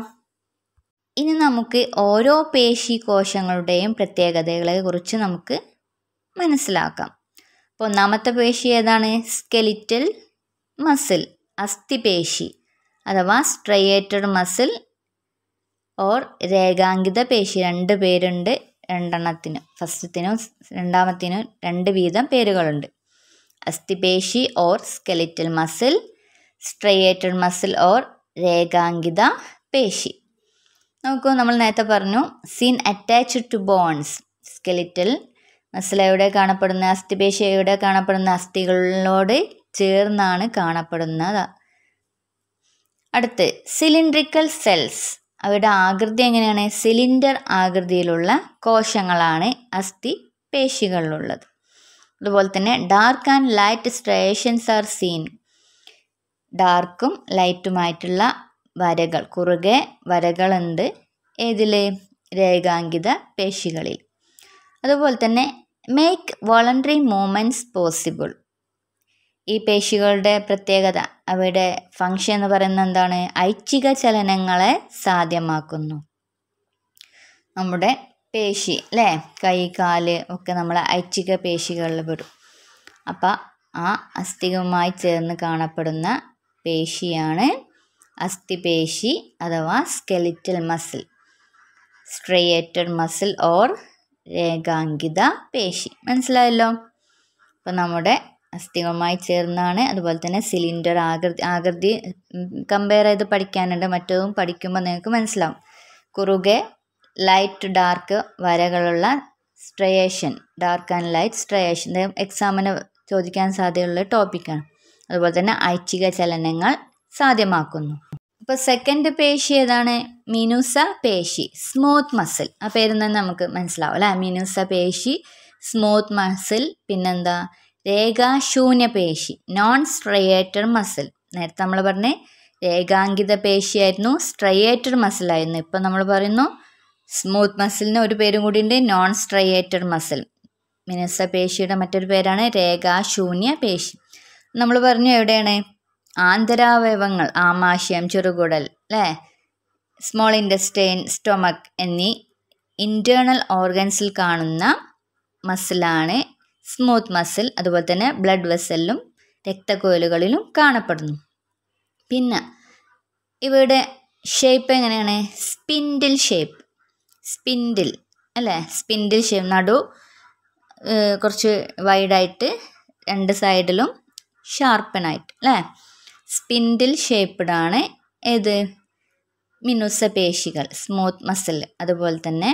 ഇനി നമുക്ക് ഓരോ പേശി കോശങ്ങളുടെയും പ്രത്യേകതകളെ കുറിച്ച് നമുക്ക് മനസ്സിലാക്കാം അപ്പോൾ ഒന്നാമത്തെ പേശി ഏതാണ് സ്കെലിറ്റൽ മസിൽ അസ്ഥിപേശി അഥവാ സ്ട്രയേറ്റഡ് മസിൽ ഓർ രേഖാങ്കിത പേശി രണ്ട് പേരുണ്ട് രണ്ടെണ്ണത്തിന് ഫസ്റ്റത്തിനും രണ്ടാമത്തിനും രണ്ട് വീതം പേരുകളുണ്ട് അസ്ഥിപേശി or skeletal muscle striated muscle or രേഖാങ്കിത പേശി നമുക്ക് നമ്മൾ നേരത്തെ പറഞ്ഞു seen attached to bones skeletal muscle എവിടെ കാണപ്പെടുന്ന അസ്ഥിപേശി എവിടെ കാണപ്പെടുന്ന അസ്ഥികളോട് ചേർന്നാണ് കാണപ്പെടുന്നത് അടുത്ത് സിലിണ്ട്രിക്കൽ സെൽസ് അവയുടെ ആകൃതി എങ്ങനെയാണ് സിലിണ്ടർ ആകൃതിയിലുള്ള കോശങ്ങളാണ് അസ്ഥി പേശികളിലുള്ളത് അതുപോലെ തന്നെ dark and light striations are seen ഡാർക്കും ലൈറ്റുമായിട്ടുള്ള വരകൾ കുറുകെ വരകളുണ്ട് ഏതിൽ രേഖാങ്കിത പേശികളിൽ അതുപോലെ തന്നെ മേക്ക് വോളണ്ടറി മൂമെൻറ്റ്സ് പോസിബിൾ ഈ പേശികളുടെ പ്രത്യേകത അവയുടെ ഫങ്ഷൻ എന്ന് പറയുന്നത് എന്താണ് ഐച്ഛിക ചലനങ്ങളെ സാധ്യമാക്കുന്നു നമ്മുടെ പേശി അല്ലേ കൈ കാല് ഒക്കെ നമ്മളെ ഐച്ഛിക പേശികളിൽ പെടും അപ്പം ആ അസ്ഥികവുമായി ചേർന്ന് കാണപ്പെടുന്ന പേശിയാണ് അസ്ഥിപേശി അഥവാ skeletal muscle striated muscle or രേഖാങ്കിത പേശി മനസ്സിലായല്ലോ അപ്പം നമ്മുടെ അസ്ഥികവുമായി ചേർന്നാണ് അതുപോലെ തന്നെ സിലിണ്ടർ ആകൃതി ആകൃതി കമ്പയർ ചെയ്ത് പഠിക്കാനുണ്ട് മറ്റതും പഠിക്കുമ്പോൾ നിങ്ങൾക്ക് മനസ്സിലാവും കുറുകെ ലൈറ്റ് ഡാർക്ക് വരകളുള്ള striation dark and light striation എക്സാമിന് ചോദിക്കാൻ സാധ്യതയുള്ള ടോപ്പിക്കാണ് അതുപോലെ തന്നെ ഐച്ഛിക ചലനങ്ങൾ സാധ്യമാക്കുന്നു ഇപ്പോൾ സെക്കൻഡ് പേശി ഏതാണ് മിനുസ പേശി സ്മൂത്ത് മസിൽ ആ പേരിൽ നമുക്ക് മനസ്സിലാവും അല്ലേ മിനുസ പേശി സ്മൂത്ത് മസിൽ പിന്നെന്താ രേഖാശൂന്യ പേശി നോൺ സ്ട്രയേറ്റഡ് മസിൽ നേരത്തെ നമ്മൾ പറഞ്ഞേ രേഖാങ്കിത പേശിയായിരുന്നു സ്ട്രയേറ്റഡ് മസിലായിരുന്നു ഇപ്പം നമ്മൾ പറയുന്നു സ്മൂത്ത് മസിലിന് ഒരു പേരും കൂടി ഉണ്ട് നോൺ സ്ട്രയേറ്റഡ് മസിൽ മിനസ പേശിയുടെ മറ്റൊരു പേരാണ് രേഖാശൂന്യ പേശി നമ്മൾ പറഞ്ഞു എവിടെയാണ് ആന്തരാവയവങ്ങൾ ആമാശയം ചെറുകുടൽ അല്ലേ സ്മോൾ ഇൻഡസ്റ്റൈൻ സ്റ്റൊമക് എന്നീ ഇൻറ്റേർണൽ ഓർഗൻസിൽ കാണുന്ന മസിലാണ് സ്മൂത്ത് മസിൽ അതുപോലെ തന്നെ ബ്ലഡ് വെസലിലും രക്തക്കോയിലുകളിലും കാണപ്പെടുന്നു പിന്നെ ഇവയുടെ ഷേപ്പ് എങ്ങനെയാണ് സ്പിൻഡിൽ ഷേപ്പ് സ്പിൻഡിൽ അല്ലേ സ്പിൻഡിൽ ഷേപ്പ് നടു കുറച്ച് വൈഡായിട്ട് രണ്ട് സൈഡിലും ഷാർപ്പനായിട്ട് അല്ലേ സ്പിൻഡിൽ ഷേപ്പ്ഡാണ് ഏത് മിനുസ പേശികൾ സ്മൂത്ത് മസിൽ അതുപോലെ തന്നെ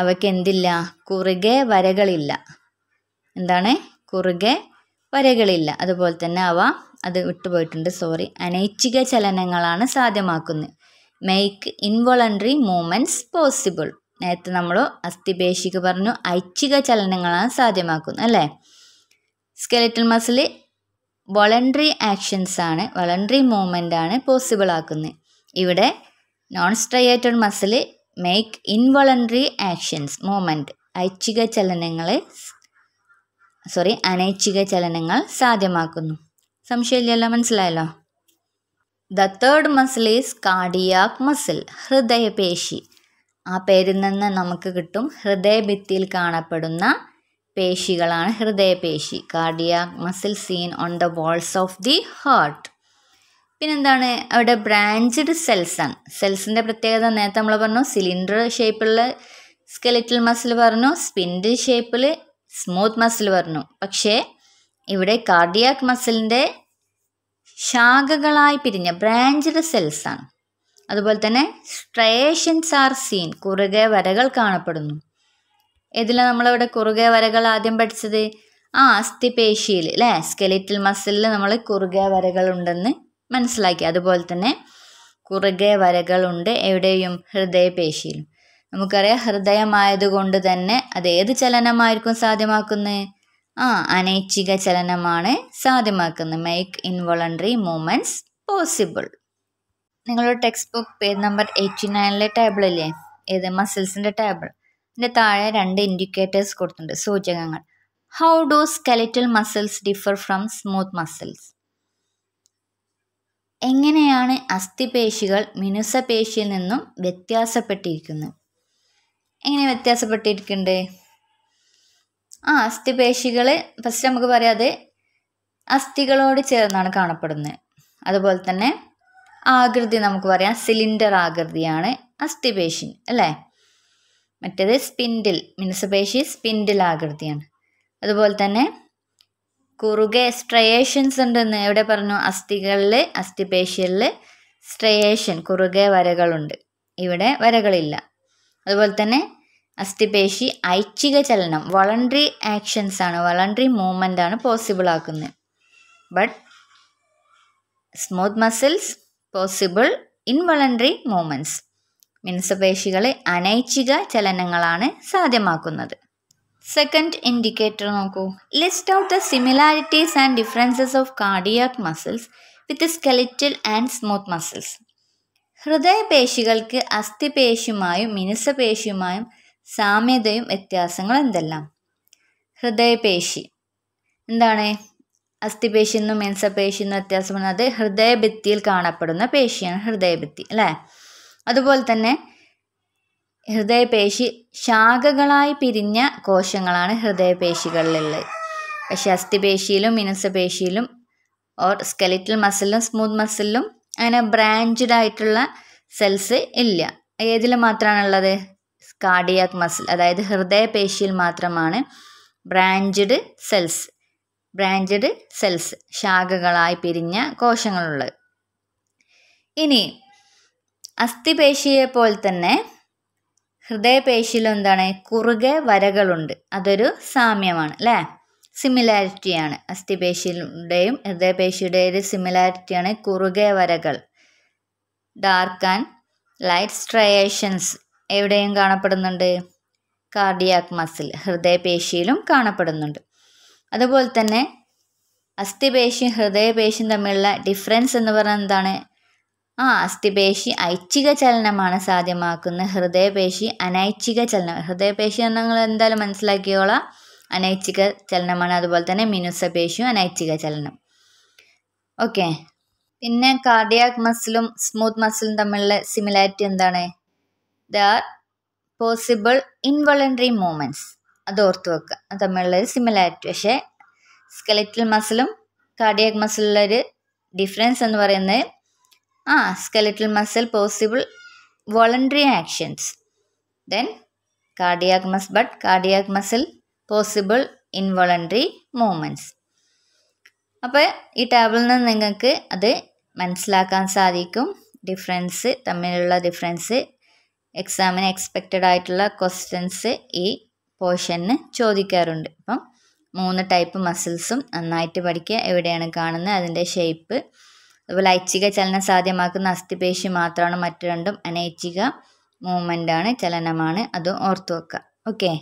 അവയ്ക്ക് എന്തില്ല കുറുകെ വരകളില്ല എന്താണ് കുറുകെ വരകളില്ല അതുപോലെ തന്നെ അവ അത് വിട്ടുപോയിട്ടുണ്ട് സോറി അനൈച്ഛിക ചലനങ്ങളാണ് സാധ്യമാക്കുന്നത് മെയ്ക്ക് ഇൻവോളണ്ടറി മൂവ്മെൻറ്റ്സ് പോസിബിൾ നേരത്തെ നമ്മൾ അസ്ഥിപേശിക്ക് പറഞ്ഞു ഐച്ഛിക ചലനങ്ങളാണ് സാധ്യമാക്കുന്നത് അല്ലേ സ്കെലിറ്റൽ മസിൽ വോളണ്ടറി ആക്ഷൻസ് ആണ് വോളണ്ടറി മൂവ്മെൻ്റ് ആണ് പോസിബിൾ ആക്കുന്നത് ഇവിടെ non striated muscle make involuntary actions movement ഐച്ഛിക ചലനങ്ങൾ സോറി അനൈച്ഛിക ചലനങ്ങൾ സാധ്യമാക്കുന്നു സംശയമില്ലല്ലോ മനസ്സിലായല്ലോ the third muscle is cardiac muscle ഹൃദയപേശി ആ പേരിൽ നിന്ന് നമുക്ക് കിട്ടും ഹൃദയഭിത്തിയിൽ കാണപ്പെടുന്ന പേശികളാണ് ഹൃദയപേശി cardiac muscle seen on the walls of the heart പിന്നെന്താണ് അവിടെ ബ്രാഞ്ചഡ് സെൽസാണ് സെൽസിൻ്റെ പ്രത്യേകത നേരത്തെ നമ്മൾ പറഞ്ഞു സിലിണ്ടർ ഷേപ്പിലുള്ള സ്കെലിറ്റൽ മസിൽ പറഞ്ഞു സ്പിൻഡിൽ ഷേപ്പിൽ സ്മൂത്ത് മസിൽ പറഞ്ഞു പക്ഷേ ഇവിടെ കാർഡിയാക് മസിലിൻ്റെ ശാഖകളായി പിരിഞ്ഞ ബ്രാഞ്ച് സെൽസ് ആണ് അതുപോലെ തന്നെ സ്ട്രേഷൻസ് ആർ സീൻ കുറുകെ വരകൾ കാണപ്പെടുന്നു ഇതിലാണ് നമ്മളിവിടെ കുറുകെ വരകൾ ആദ്യം പഠിച്ചത് ആ അസ്ഥിപേശിയിൽ അല്ലേ സ്കെലിറ്റൽ മസിലിൽ നമ്മൾ കുറുകെ വരകൾ ഉണ്ടെന്ന് മനസ്സിലാക്കി അതുപോലെ തന്നെ കുറുകെ വരകളുണ്ട് എവിടെയും ഹൃദയപേശിയിലും നമുക്കറിയാം ഹൃദയമായതുകൊണ്ട് തന്നെ അത് ഏത് ചലനമായിരിക്കും സാധ്യമാക്കുന്നത് ആ അനൈച്ഛിക ചലനമാണ് സാധ്യമാക്കുന്നത് മേക്ക് ഇൻവോളണ്ടറി മൂമെൻറ്റ്സ് പോസിബിൾ നിങ്ങളുടെ textbook page number eighty നയനിലെ ടേബിളില്ലേ ഏത് മസിൽസിൻ്റെ ടേബിൾ അതിൻ്റെ താഴെ രണ്ട് ഇൻഡിക്കേറ്റേഴ്സ് കൊടുത്തിട്ടുണ്ട് സൂചകങ്ങൾ how do skeletal muscles differ from smooth muscles എങ്ങനെയാണ് അസ്ഥിപേശികൾ മിനുസപേശിയിൽ നിന്നും വ്യത്യാസപ്പെട്ടിരിക്കുന്നത് എങ്ങനെ വ്യത്യാസപ്പെട്ടിരിക്കുന്നുണ്ട് ആ അസ്ഥിപേശികൾ ഫസ്റ്റ് നമുക്ക് പറയാം അത് അസ്ഥികളോട് ചേർന്നാണ് കാണപ്പെടുന്നത് അതുപോലെ തന്നെ ആകൃതി നമുക്ക് പറയാം സിലിണ്ടർ ആകൃതിയാണ് അസ്ഥിപേശി അല്ലേ മറ്റേത് സ്പിൻഡിൽ മീൻസ് പേശി സ്പിൻഡിൽ ആകൃതിയാണ് അതുപോലെ തന്നെ കുറുകെ സ്ട്രയേഷൻസ് ഉണ്ടെന്ന് എവിടെ പറഞ്ഞു അസ്ഥികളിൽ അസ്ഥിപേശികളിൽ സ്ട്രയേഷൻ കുറുകെ വരകളുണ്ട് ഇവിടെ വരകളില്ല അതുപോലെ തന്നെ അസ്ഥിപേശി ഐച്ഛിക ചലനം വളണ്ടറി ആക്ഷൻസ് ആണ് വളണ്ടറി മൂവ്മെൻ്റ് ആണ് പോസിബിൾ ആക്കുന്നത് but smooth muscles possible involuntary movements മിനുസപേശികളെ അനൈച്ഛിക ചലനങ്ങളാണ് സാധ്യമാക്കുന്നത് സെക്കൻഡ് ഇൻഡിക്കേറ്റർ നോക്കൂ list out the similarities and differences of cardiac muscles with skeletal and smooth muscles ഹൃദയപേശികൾക്ക് അസ്ഥിപേശിയുമായും മിനുസപേശിയുമായും സാമ്യതയും വ്യത്യാസങ്ങളും എന്തെല്ലാം ഹൃദയപേശി എന്താണ് അസ്ഥിപേശി എന്നും മെൻസപേശി എന്നും വ്യത്യാസം അത് ഹൃദയഭിത്തിയിൽ കാണപ്പെടുന്ന പേശിയാണ് ഹൃദയഭിത്തി അല്ലേ അതുപോലെ തന്നെ ഹൃദയപേശി ശാഖകളായി പിരിഞ്ഞ കോശങ്ങളാണ് ഹൃദയപേശികളിലുള്ളത് പക്ഷെ അസ്ഥിപേശിയിലും മിനുസപേശിയിലും ഓർ സ്കെലിറ്റൽ മസിലും സ്മൂത്ത് മസിലും അങ്ങനെ ബ്രാഞ്ച്ഡ് ആയിട്ടുള്ള സെൽസ് ഇല്ല ഏതിൽ മാത്രമാണുള്ളത് കാർഡിയാക് മസിൽ അതായത് ഹൃദയപേശിയിൽ മാത്രമാണ് ബ്രാഞ്ചഡ് സെൽസ് ബ്രാഞ്ചഡ് സെൽസ് ശാഖകളായി പിരിഞ്ഞ കോശങ്ങളുള്ളത് ഇനി അസ്ഥിപേശിയെ പോലെ തന്നെ ഹൃദയപേശിയിലും എന്താണ് കുറുകെ വരകളുണ്ട് അതൊരു സാമ്യമാണ് അല്ലേ സിമിലാരിറ്റിയാണ് അസ്ഥിപേശിയുടെയും ഹൃദയപേശിയുടെയും സിമിലാരിറ്റിയാണ് കുറുകെ വരകൾ ഡാർക്ക് ആൻഡ് ലൈറ്റ് സ്ട്രയേഷൻസ് എവിടെയും കാണപ്പെടുന്നുണ്ട് കാർഡിയാക് മസിൽ ഹൃദയപേശിയിലും കാണപ്പെടുന്നുണ്ട് അതുപോലെ തന്നെ അസ്ഥിപേശിയും ഹൃദയപേശിയും തമ്മിലുള്ള ഡിഫറൻസ് എന്ന് പറഞ്ഞാൽ എന്താണ് ആ അസ്ഥിപേശി ഐച്ഛിക ചലനമാണ് സാധ്യമാക്കുന്നത് ഹൃദയപേശി അനൈച്ഛിക ചലനം ഹൃദയപേശി എന്ന് നിങ്ങൾ എന്തായാലും മനസ്സിലാക്കിയോളാം അനൈച്ഛിക ചലനമാണ് അതുപോലെ തന്നെ മിനുസപേശിയും അനൈച്ഛിക ചലനം ഓക്കെ പിന്നെ കാർഡിയാക് മസിലും സ്മൂത്ത് മസിലും തമ്മിലുള്ള സിമിലാരിറ്റി എന്താണ് the are possible involuntary movements അത് ഓർത്ത് വെക്കുക അത് തമ്മിലുള്ള ഒരു സിമിലാരിറ്റി പക്ഷേ സ്കെലറ്റൽ മസിലും കാർഡിയാക് മസിലുള്ളൊരു ഡിഫറൻസ് എന്ന് പറയുന്നത് ആ skeletal muscle possible voluntary actions then cardiac മസ് but cardiac muscle possible involuntary movements അപ്പോൾ ഈ ടേബിളിൽ നിന്ന് നിങ്ങൾക്ക് അത് മനസ്സിലാക്കാൻ സാധിക്കും ഡിഫറൻസ് തമ്മിലുള്ള ഡിഫറൻസ് എക്സാമിന് എക്സ്പെക്റ്റഡ് ആയിട്ടുള്ള ക്വസ്റ്റ്യൻസ് ഈ പോർഷന് ചോദിക്കാറുണ്ട് അപ്പം മൂന്ന് ടൈപ്പ് മസിൽസും നന്നായിട്ട് പഠിക്കുക എവിടെയാണ് കാണുന്നത് അതിൻ്റെ ഷേപ്പ് അതുപോലെ ഐച്ഛിക ചലനം സാധ്യമാക്കുന്ന അസ്ഥിപേശി മാത്രമാണ് മറ്റു രണ്ടും അനൈച്ഛിക മൂവ്മെൻ്റാണ് ചലനമാണ് അതും ഓർത്തു വെക്കുക ഓക്കെ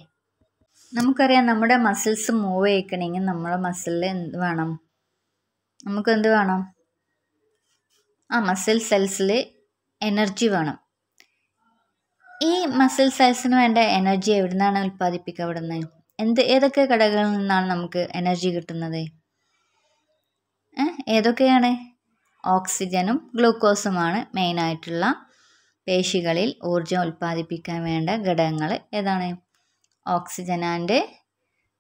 നമുക്കറിയാം നമ്മുടെ മസിൽസ് മൂവ് ചെയ്യിക്കണമെങ്കിൽ നമ്മുടെ മസിലിൽ എന്ത് വേണം നമുക്ക് എന്ത് വേണം ആ മസിൽ സെൽസിൽ എനർജി വേണം ഈ മസിൽ സെൽസിന് വേണ്ട എനർജി എവിടെ നിന്നാണ് ഉൽപ്പാദിപ്പിക്കപ്പെടുന്നത് എന്ത് ഏതൊക്കെ ഘടകങ്ങളിൽ നിന്നാണ് നമുക്ക് എനർജി കിട്ടുന്നത് ഏതൊക്കെയാണ് ഓക്സിജനും ഗ്ലൂക്കോസുമാണ് മെയിനായിട്ടുള്ള പേശികളിൽ ഊർജം ഉൽപ്പാദിപ്പിക്കാൻ വേണ്ട ഘടകങ്ങൾ ഏതാണ് oxygen and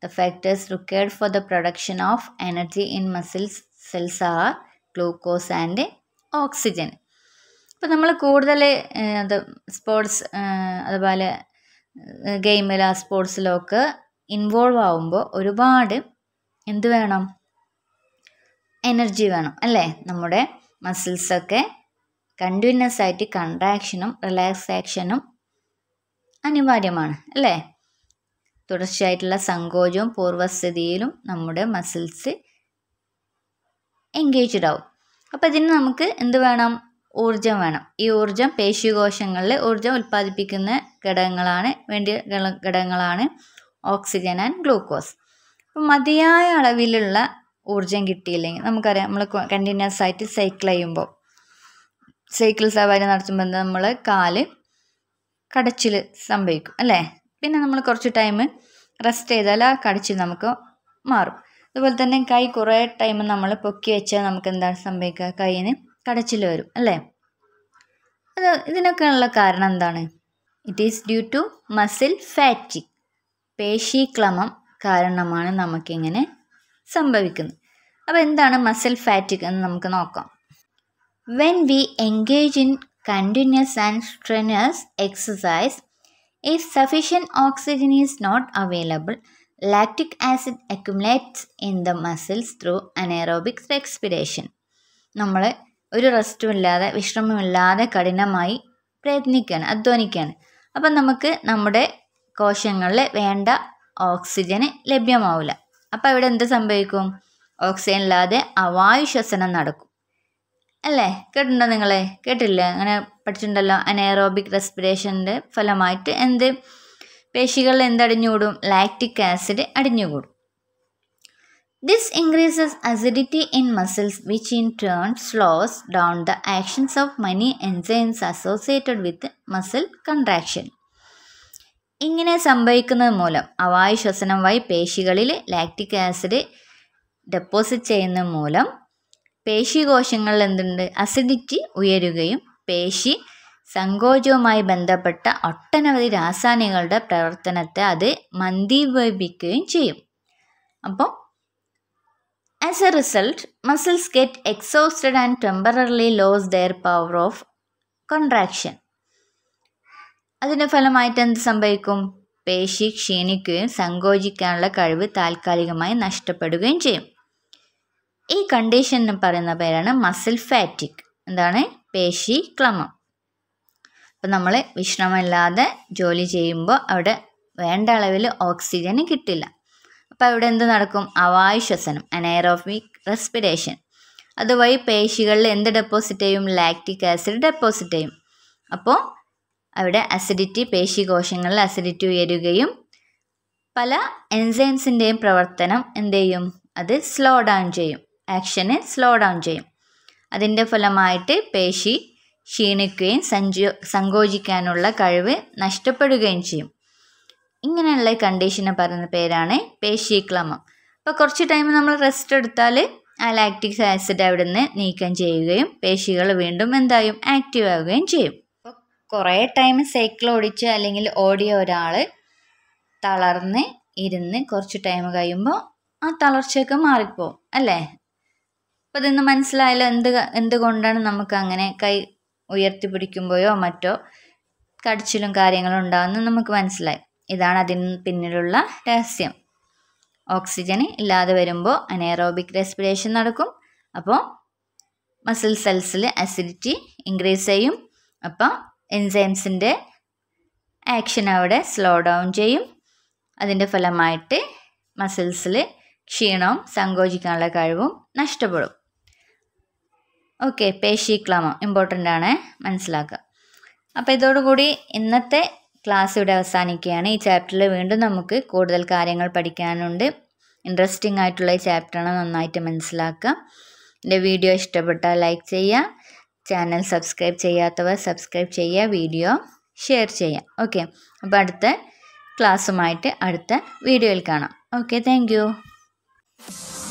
the factors required for the production of energy in muscles cells are glucose and oxygen ഇപ്പം നമ്മൾ കൂടുതൽ അത് സ്പോർട്സ് അതുപോലെ ഗെയിമിൽ ആ സ്പോർട്സിലൊക്കെ ഇൻവോൾവ് ആവുമ്പോൾ ഒരുപാട് എന്ത് വേണം എനർജി വേണം അല്ലേ നമ്മുടെ മസിൽസൊക്കെ കണ്ടിന്യൂസ് ആയിട്ട് കൺട്രാക്ഷനും റിലാക്സാക്ഷനും അനിവാര്യമാണ് അല്ലേ തുടർച്ചയായിട്ടുള്ള സങ്കോചവും പൂർവസ്ഥിതിയിലും നമ്മുടെ മസിൽസ് എൻഗേജ്ഡ് ആവും അപ്പോൾ ഇതിന് നമുക്ക് എന്ത് വേണം ഊർജം വേണം ഈ ഊർജം പേശികോശങ്ങളിലെ ഊർജം ഉൽപ്പാദിപ്പിക്കുന്ന ഘടകങ്ങളാണ് വേണ്ടിയ ഘടകങ്ങളാണ് ഓക്സിജൻ ആൻഡ് ഗ്ലൂക്കോസ് അപ്പം മതിയായ അളവിലുള്ള ഊർജം കിട്ടിയില്ലെങ്കിൽ നമുക്കറിയാം നമ്മൾ കണ്ടിന്യൂസ് ആയിട്ട് സൈക്കിൾ ചെയ്യുമ്പോൾ സൈക്കിൾ സവാരി നടത്തുമ്പോൾ നമ്മൾ കാല് കടച്ചിൽ സംഭവിക്കും അല്ലേ പിന്നെ നമ്മൾ കുറച്ച് ടൈം റെസ്റ്റ് ചെയ്താൽ ആ കടച്ചിൽ നമുക്ക് മാറും അതുപോലെ തന്നെ കൈ കുറേ ടൈം നമ്മൾ പൊക്കി വെച്ചാൽ നമുക്ക് എന്താണ് സംഭവിക്കുക കൈയിന് കടച്ചിൽ വരും അല്ലേ അത് ഇതിനൊക്കെയുള്ള കാരണം എന്താണ് it is due to muscle fatigue പേശീക്ലമം കാരണമാണ് നമുക്കിങ്ങനെ സംഭവിക്കുന്നത് അപ്പോൾ എന്താണ് മസിൽ ഫാറ്റിക് എന്ന് നമുക്ക് നോക്കാം when we engage in continuous and strenuous exercise if sufficient oxygen is not available lactic acid accumulates in the muscles through anaerobic expiration നമ്മൾ ഒരു ഇല്ലാതെ വിശ്രമമില്ലാതെ കഠിനമായി പ്രയത്നിക്കുകയാണ് അധ്വാനിക്കുകയാണ് അപ്പം നമുക്ക് നമ്മുടെ കോശങ്ങളിൽ വേണ്ട ഓക്സിജന് ലഭ്യമാവില്ല അപ്പം ഇവിടെ എന്ത് സംഭവിക്കും ഓക്സിജൻ ഇല്ലാതെ അവായു ശ്വസനം നടക്കും അല്ലേ കേട്ടിട്ടുണ്ടോ നിങ്ങൾ കേട്ടില്ലേ അങ്ങനെ പഠിച്ചിട്ടുണ്ടല്ലോ അനേറോബിക് റെസ്പിറേഷൻ്റെ ഫലമായിട്ട് എന്ത് പേശികളിൽ എന്തടിഞ്ഞുകൂടും ലാക്റ്റിക് ആസിഡ് അടിഞ്ഞുകൂടും This increases acidity in muscles which in turn slows down the actions of many enzymes associated with muscle contraction. ഇങ്ങനെ സംഭവിക്കുന്നത് മൂലം അവായു ശ്വസനം വഴി പേശികളിൽ ലാക്റ്റിക് ആസിഡ് ഡെപ്പോസിറ്റ് ചെയ്യുന്ന മൂലം പേശികോശങ്ങളിൽ എന്തുണ്ട് അസിഡിറ്റി ഉയരുകയും പേശി സങ്കോചവുമായി ബന്ധപ്പെട്ട ഒട്ടനവധി രാസായനികളുടെ പ്രവർത്തനത്തെ അത് മന്ദീഭവിപ്പിക്കുകയും ചെയ്യും അപ്പോൾ As a result, muscles get exhausted and temporarily lose their power of contraction. അതിൻ്റെ ഫലമായിട്ട് എന്ത് സംഭവിക്കും പേശി ക്ഷീണിക്കുകയും സങ്കോചിക്കാനുള്ള കഴിവ് താൽക്കാലികമായി നഷ്ടപ്പെടുകയും ചെയ്യും ഈ കണ്ടീഷൻ പറയുന്ന പേരാണ് മസിൽ ഫാറ്റിക് എന്താണ് പേശി ക്ലമം അപ്പം നമ്മൾ വിശ്രമമില്ലാതെ ജോലി ചെയ്യുമ്പോൾ അവിടെ വേണ്ട അളവിൽ ഓക്സിജൻ കിട്ടില്ല അപ്പോൾ ഇവിടെ എന്ത് നടക്കും ശ്വസനം അനൈറോബിക് റെസ്പിറേഷൻ അതുവഴി പേശികളിൽ എന്ത് ഡെപ്പോസിറ്റ് ചെയ്യും ലാക്റ്റിക് ആസിഡ് ഡെപ്പോസിറ്റ് ചെയ്യും അപ്പോൾ അവിടെ അസിഡിറ്റി പേശികോശങ്ങളിൽ അസിഡിറ്റി ഉയരുകയും പല എൻസൈംസിൻ്റെയും പ്രവർത്തനം എന്ത് ചെയ്യും അത് സ്ലോ ഡൗൺ ചെയ്യും ആക്ഷനെ സ്ലോ ഡൗൺ ചെയ്യും അതിൻ്റെ ഫലമായിട്ട് പേശി ക്ഷീണിക്കുകയും സഞ്ചോ സങ്കോചിക്കാനുള്ള കഴിവ് നഷ്ടപ്പെടുകയും ചെയ്യും ഇങ്ങനെയുള്ള കണ്ടീഷനെ പറയുന്ന പേരാണ് പേശീക്ലമം അപ്പോൾ കുറച്ച് ടൈം നമ്മൾ റെസ്റ്റ് എടുത്താൽ ആ ലാക്റ്റിക് ആസിഡ് അവിടെ നിന്ന് നീക്കം ചെയ്യുകയും പേശികൾ വീണ്ടും എന്തായും ആക്റ്റീവ് ആവുകയും ചെയ്യും അപ്പോൾ കുറേ ടൈം സൈക്കിൾ ഓടിച്ച് അല്ലെങ്കിൽ ഓടിയ ഒരാൾ തളർന്ന് ഇരുന്ന് കുറച്ച് ടൈം കഴിയുമ്പോൾ ആ തളർച്ചയൊക്കെ മാറിപ്പോവും അല്ലേ അപ്പോൾ ഇതൊന്ന് മനസ്സിലായാലോ എന്ത് എന്തുകൊണ്ടാണ് നമുക്ക് അങ്ങനെ കൈ ഉയർത്തി പിടിക്കുമ്പോഴോ മറ്റോ കടിച്ചിലും കാര്യങ്ങളും ഉണ്ടാകുമെന്ന് നമുക്ക് മനസ്സിലായി ഇതാണ് അതിന് പിന്നിലുള്ള രഹസ്യം ഓക്സിജൻ ഇല്ലാതെ വരുമ്പോൾ അനേറോബിക് റെസ്പിറേഷൻ നടക്കും അപ്പോൾ മസിൽ സെൽസിൽ അസിഡിറ്റി ഇൻക്രീസ് ചെയ്യും അപ്പം എൻസൈംസിൻ്റെ ആക്ഷൻ അവിടെ സ്ലോ ഡൗൺ ചെയ്യും അതിൻ്റെ ഫലമായിട്ട് മസിൽസിൽ ക്ഷീണവും സങ്കോചിക്കാനുള്ള കഴിവും നഷ്ടപ്പെടും ഓക്കെ പേശിക്ലാമം ഇമ്പോർട്ടൻ്റ് ആണ് മനസ്സിലാക്കുക അപ്പോൾ ഇതോടുകൂടി ഇന്നത്തെ ക്ലാസ് ഇവിടെ അവസാനിക്കുകയാണ് ഈ ചാപ്റ്ററിൽ വീണ്ടും നമുക്ക് കൂടുതൽ കാര്യങ്ങൾ പഠിക്കാനുണ്ട് ഇൻട്രസ്റ്റിംഗ് ആയിട്ടുള്ള ഈ ചാപ്റ്ററാണ് നന്നായിട്ട് മനസ്സിലാക്കുക എൻ്റെ വീഡിയോ ഇഷ്ടപ്പെട്ടാൽ ലൈക്ക് ചെയ്യുക ചാനൽ സബ്സ്ക്രൈബ് ചെയ്യാത്തവർ സബ്സ്ക്രൈബ് ചെയ്യുക വീഡിയോ ഷെയർ ചെയ്യുക ഓക്കെ അപ്പോൾ അടുത്ത ക്ലാസ്സുമായിട്ട് അടുത്ത വീഡിയോയിൽ കാണാം ഓക്കെ താങ്ക്